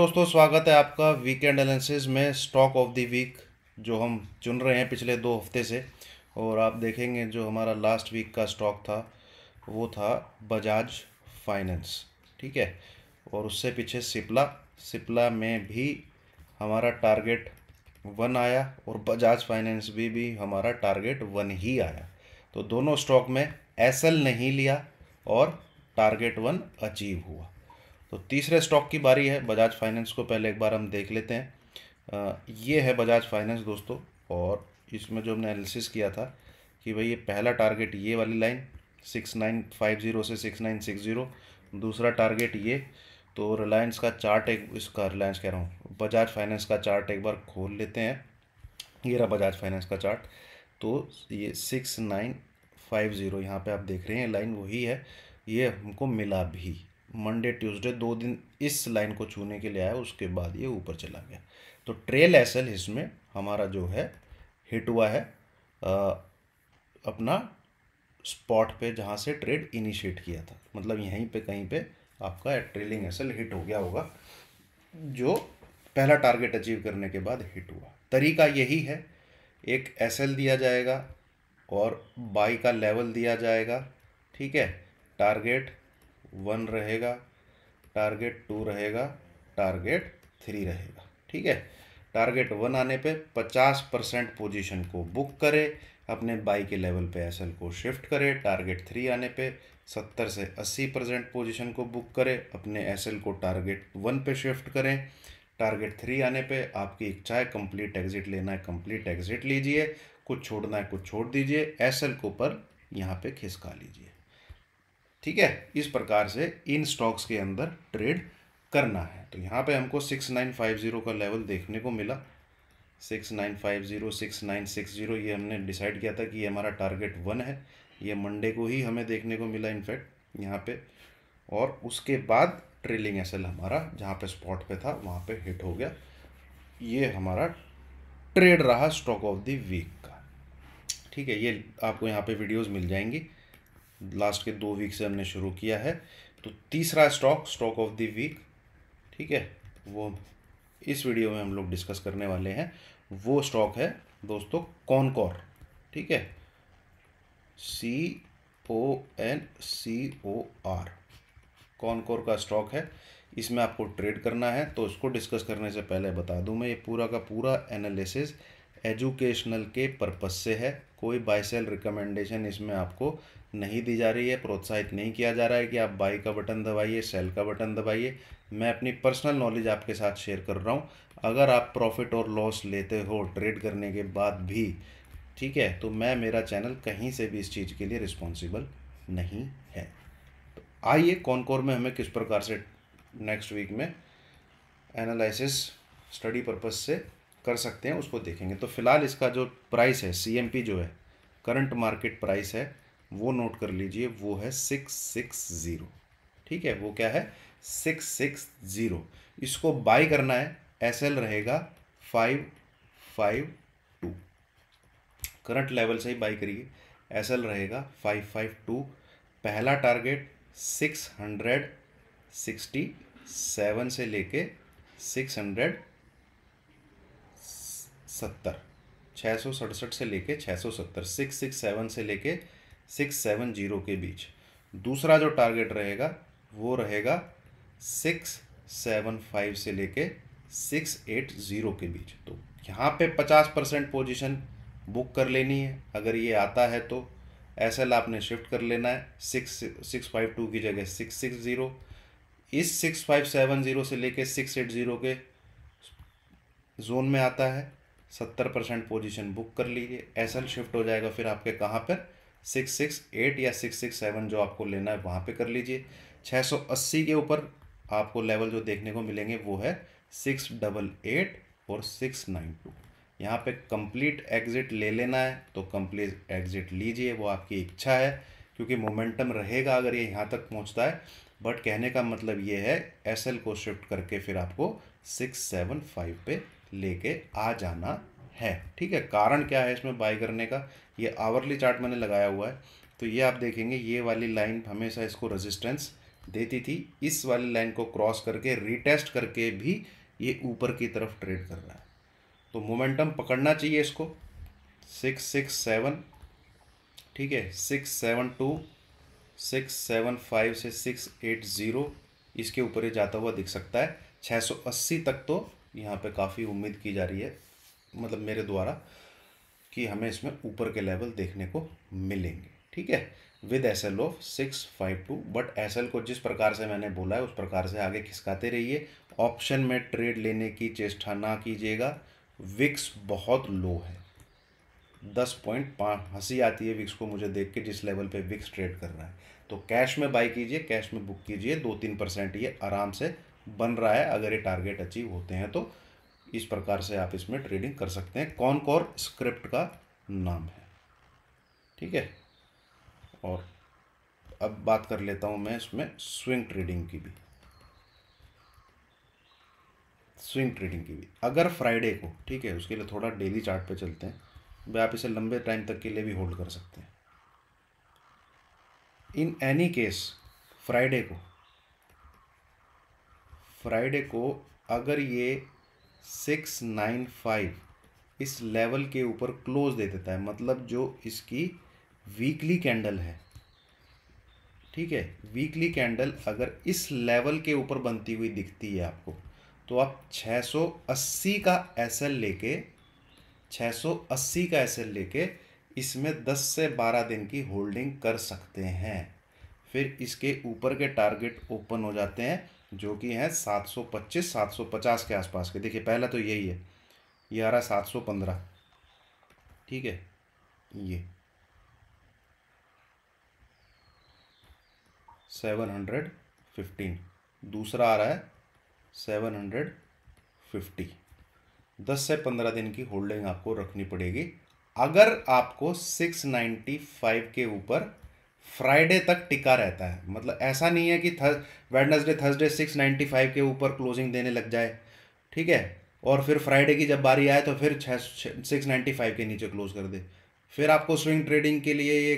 दोस्तों स्वागत है आपका वीकेंड एनालिसिस में स्टॉक ऑफ द वीक जो हम चुन रहे हैं पिछले दो हफ्ते से और आप देखेंगे जो हमारा लास्ट वीक का स्टॉक था वो था बजाज फाइनेंस ठीक है और उससे पीछे सिप्ला सिप्ला में भी हमारा टारगेट वन आया और बजाज फाइनेंस भी भी हमारा टारगेट वन ही आया तो दोनों स्टॉक में एसएल नहीं लिया और टारगेट वन अचीव हुआ तो तीसरे स्टॉक की बारी है बजाज फाइनेंस को पहले एक बार हम देख लेते हैं ये है बजाज फाइनेंस दोस्तों और इसमें जो हमने एनालिसिस किया था कि भाई ये पहला टारगेट ये वाली line six nine five zero से सिक्स नाइन सिक्स ज़ीरो दूसरा टारगेट ये तो रिलायंस का चार्ट एक इसका रिलायंस कह रहा हूँ बजाज फाइनेंस का चार्ट एक बार खोल लेते हैं ये रहा बजाज फाइनेंस का चार्ट तो ये सिक्स नाइन फाइव ज़ीरो यहाँ पर आप देख रहे हैं लाइन वही है ये हमको मिला भी मंडे ट्यूसडे दो दिन इस लाइन को छूने के लिए आया उसके बाद ये ऊपर चला गया तो ट्रेल एसल इसमें हमारा जो है हिट हुआ है आ, अपना स्पॉट पे जहाँ से ट्रेड इनिशिएट किया था मतलब यहीं पे कहीं पे आपका ट्रेलिंग एसल हिट हो गया होगा जो पहला टारगेट अचीव करने के बाद हिट हुआ तरीका यही है एक एसएल दिया जाएगा और बाई का लेवल दिया जाएगा ठीक है टारगेट वन रहेगा टारगेट टू रहेगा टारगेट थ्री रहेगा ठीक है टारगेट वन आने पे पचास परसेंट पोजिशन को बुक करें अपने बाई के लेवल पे एसएल को शिफ्ट करें टारगेट थ्री आने पे सत्तर से अस्सी परसेंट पोजिशन को बुक करें अपने एसएल को टारगेट वन पे शिफ्ट करें टारगेट थ्री आने पे आपकी इच्छा है कंप्लीट एग्जिट लेना है कंप्लीट एग्जिट लीजिए कुछ छोड़ना है कुछ छोड़ दीजिए एसएल को पर यहाँ पे खिसका लीजिए ठीक है इस प्रकार से इन स्टॉक्स के अंदर ट्रेड करना है तो यहाँ पे हमको सिक्स नाइन फाइव ज़ीरो का लेवल देखने को मिला six nine five zero six nine six zero ये हमने डिसाइड किया था कि ये हमारा टारगेट वन है ये मंडे को ही हमें देखने को मिला इनफैक्ट यहाँ पे और उसके बाद ट्रेलिंग एसएल हमारा जहाँ पे स्पॉट पे था वहाँ पे हिट हो गया ये हमारा ट्रेड रहा स्टॉक ऑफ द वीक का ठीक है ये आपको यहाँ पर वीडियोज़ मिल जाएंगी लास्ट के दो वीक से हमने शुरू किया है तो तीसरा stock stock of the week ठीक है वो इस वीडियो में हम लोग डिस्कस करने वाले हैं वो स्टॉक है दोस्तों कॉनकॉर ठीक है C O N C O R Concor का स्टॉक है इसमें आपको ट्रेड करना है तो इसको डिस्कस करने से पहले बता दूं मैं ये पूरा का पूरा एनालिसिस एजुकेशनल के पर्पज से है कोई बाय सेल रिकमेंडेशन इसमें आपको नहीं दी जा रही है प्रोत्साहित नहीं किया जा रहा है कि आप बाई का बटन दबाइए सेल का बटन दबाइए मैं अपनी पर्सनल नॉलेज आपके साथ शेयर कर रहा हूँ अगर आप प्रॉफिट और लॉस लेते हो ट्रेड करने के बाद भी ठीक है तो मैं मेरा चैनल कहीं से भी इस चीज़ के लिए रिस्पॉन्सिबल नहीं है तो आइए कॉनकोर में हमें किस प्रकार से नेक्स्ट वीक में एनालिसिस स्टडी पर्पज़ से कर सकते हैं उसको देखेंगे तो फिलहाल इसका जो प्राइस है सी जो है करंट मार्केट प्राइस है वो नोट कर लीजिए वो है सिक्स सिक्स ज़ीरो ठीक है वो क्या है सिक्स सिक्स ज़ीरो इसको बाई करना है एस एल रहेगा five five two current level से ही बाई करिए एस एल रहेगा फाइव फाइव टू पहला target six hundred sixty seven से लेके सिक्स हंड्रेड सत्तर छः सौ सड़सठ से लेके छः सौ सत्तर सिक्स सिक्स सेवन से लेके सिक्स सेवन जीरो के बीच दूसरा जो टारगेट रहेगा वो रहेगा सिक्स सेवन फाइव से लेके सिक्स एट ज़ीरो के बीच तो यहाँ पे पचास परसेंट पोजिशन बुक कर लेनी है अगर ये आता है तो एस एल आपने शिफ्ट कर लेना है सिक्स सिक्स फाइव टू की जगह सिक्स सिक्स ज़ीरो इस सिक्स फाइव सेवन ज़ीरो से लेके सिक्स एट ज़ीरो के जोन में आता है सत्तर परसेंट पोजिशन बुक कर लीजिए एस शिफ्ट हो जाएगा फिर आपके कहाँ पर सिक्स सिक्स एट या सिक्स सिक्स सेवन जो आपको लेना है वहाँ पे कर लीजिए छः सौ अस्सी के ऊपर आपको लेवल जो देखने को मिलेंगे वो है सिक्स डबल एट और सिक्स नाइन टू यहाँ पर कंप्लीट एग्ज़िट ले लेना है तो कंप्लीट एग्ज़िट लीजिए वो आपकी इच्छा है क्योंकि मोमेंटम रहेगा अगर ये यहाँ तक पहुँचता है बट कहने का मतलब ये है एस को शिफ्ट करके फिर आपको सिक्स सेवन फाइव पे लेके आ जाना है ठीक है कारण क्या है इसमें बाई करने का ये आवरली चार्ट मैंने लगाया हुआ है तो ये आप देखेंगे ये वाली लाइन हमेशा इसको रेजिस्टेंस देती थी इस वाली लाइन को क्रॉस करके रिटेस्ट करके भी ये ऊपर की तरफ ट्रेड कर रहा है तो मोमेंटम पकड़ना चाहिए इसको सिक्स सिक्स सेवन ठीक है six seven two six seven five से सिक्स एट ज़ीरो इसके ऊपर ही जाता हुआ दिख सकता है छः सौ अस्सी तक तो यहाँ पे काफ़ी उम्मीद की जा रही है मतलब मेरे द्वारा कि हमें इसमें ऊपर के लेवल देखने को मिलेंगे ठीक है with S L of six five two but S L को जिस प्रकार से मैंने बोला है उस प्रकार से आगे खिसकाते रहिए ऑप्शन में ट्रेड लेने की चेष्टा ना कीजिएगा विक्स बहुत लो है दस पॉइंट पाँच हंसी आती है विक्स को मुझे देख के जिस लेवल पे विक्स ट्रेड कर रहा है तो कैश में बाई कीजिए कैश में बुक कीजिए दो तीन परसेंट ये आराम से बन रहा है अगर ये टारगेट अचीव होते हैं तो इस प्रकार से आप इसमें ट्रेडिंग कर सकते हैं कौन कौन स्क्रिप्ट का नाम है ठीक है और अब बात कर लेता हूं मैं इसमें स्विंग ट्रेडिंग की भी स्विंग ट्रेडिंग की भी अगर फ्राइडे को ठीक है उसके लिए थोड़ा डेली चार्ट पे चलते हैं वह तो आप इसे लंबे टाइम तक के लिए भी होल्ड कर सकते हैं इन एनी केस फ्राइडे को फ्राइडे को अगर ये सिक्स नाइन फाइव इस लेवल के ऊपर क्लोज दे देता है मतलब जो इसकी वीकली कैंडल है ठीक है वीकली कैंडल अगर इस लेवल के ऊपर बनती हुई दिखती है आपको तो आप 680 का एस लेके 680 का एस लेके इसमें 10 से 12 दिन की होल्डिंग कर सकते हैं फिर इसके ऊपर के टारगेट ओपन हो जाते हैं जो कि हैं 725 750 के आसपास के देखिए पहला तो यही है ये आ रहा है 715 ठीक है ये 715 दूसरा आ रहा है 750 10 से 15 दिन की होल्डिंग आपको रखनी पड़ेगी अगर आपको 695 के ऊपर फ्राइडे तक टिका रहता है मतलब ऐसा नहीं है कि थर् Wednesday Thursday six ninety five के ऊपर क्लोजिंग देने लग जाए ठीक है और फिर फ्राइडे की जब बारी आए तो फिर छः सिक्स नाइन्टी फाइव के नीचे क्लोज कर दे फिर आपको स्विंग ट्रेडिंग के लिए ये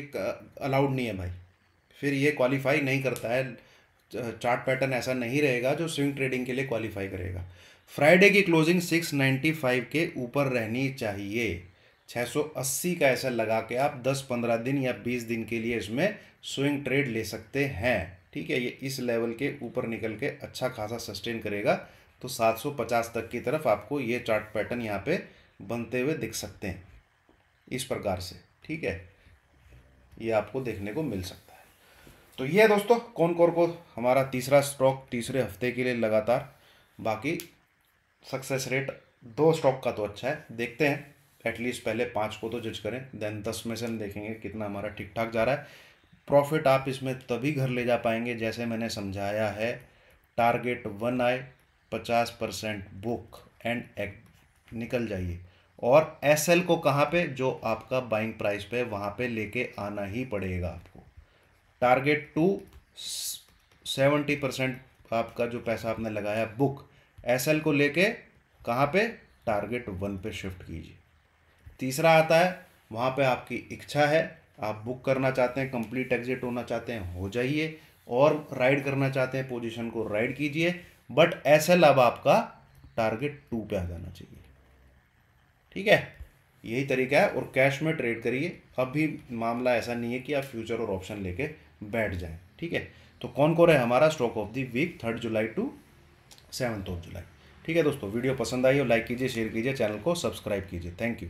अलाउड नहीं है भाई फिर ये क्वालिफाई नहीं करता है चार्ट पैटर्न ऐसा नहीं रहेगा जो स्विंग ट्रेडिंग के लिए क्वालिफाई करेगा फ्राइडे की क्लोजिंग सिक्स नाइन्टी फाइव के ऊपर रहनी चाहिए 680 का ऐसा लगा के आप 10-15 दिन या 20 दिन के लिए इसमें स्विंग ट्रेड ले सकते हैं ठीक है ये इस लेवल के ऊपर निकल के अच्छा खासा सस्टेन करेगा तो 750 तक की तरफ आपको ये चार्ट पैटर्न यहाँ पे बनते हुए दिख सकते हैं इस प्रकार से ठीक है ये आपको देखने को मिल सकता है तो ये है दोस्तों कौन कौन को हमारा तीसरा स्टॉक तीसरे हफ्ते के लिए लगातार बाकी सक्सेस रेट दो स्टॉक का तो अच्छा है देखते हैं एटलीस्ट पहले पाँच को तो जज करें देन दस में से हम देखेंगे कितना हमारा ठीक ठाक जा रहा है प्रॉफिट आप इसमें तभी घर ले जा पाएंगे जैसे मैंने समझाया है टारगेट वन आए पचास परसेंट बुक एंड एक्ट निकल जाइए और एस एल को कहाँ पे जो आपका बाइंग प्राइस पे वहाँ पे लेके आना ही पड़ेगा आपको टारगेट टू सेवेंटी परसेंट आपका जो पैसा आपने लगाया बुक एस एल को लेके कहाँ पे टारगेट वन पे शिफ्ट कीजिए तीसरा आता है वहाँ पे आपकी इच्छा है आप बुक करना चाहते हैं कंप्लीट एग्जिट होना चाहते हैं हो जाइए और राइड करना चाहते हैं पोजीशन को राइड कीजिए बट एस एल अब आपका टारगेट टू पे आ जाना चाहिए ठीक है यही तरीका है और कैश में ट्रेड करिए अब भी मामला ऐसा नहीं है कि आप फ्यूचर और ऑप्शन लेके बैठ जाएं ठीक है तो कौन कौन है हमारा stock of the week third July to seventh of July ठीक है दोस्तों वीडियो पसंद आई हो लाइक कीजिए शेयर कीजिए चैनल को सब्सक्राइब कीजिए थैंक यू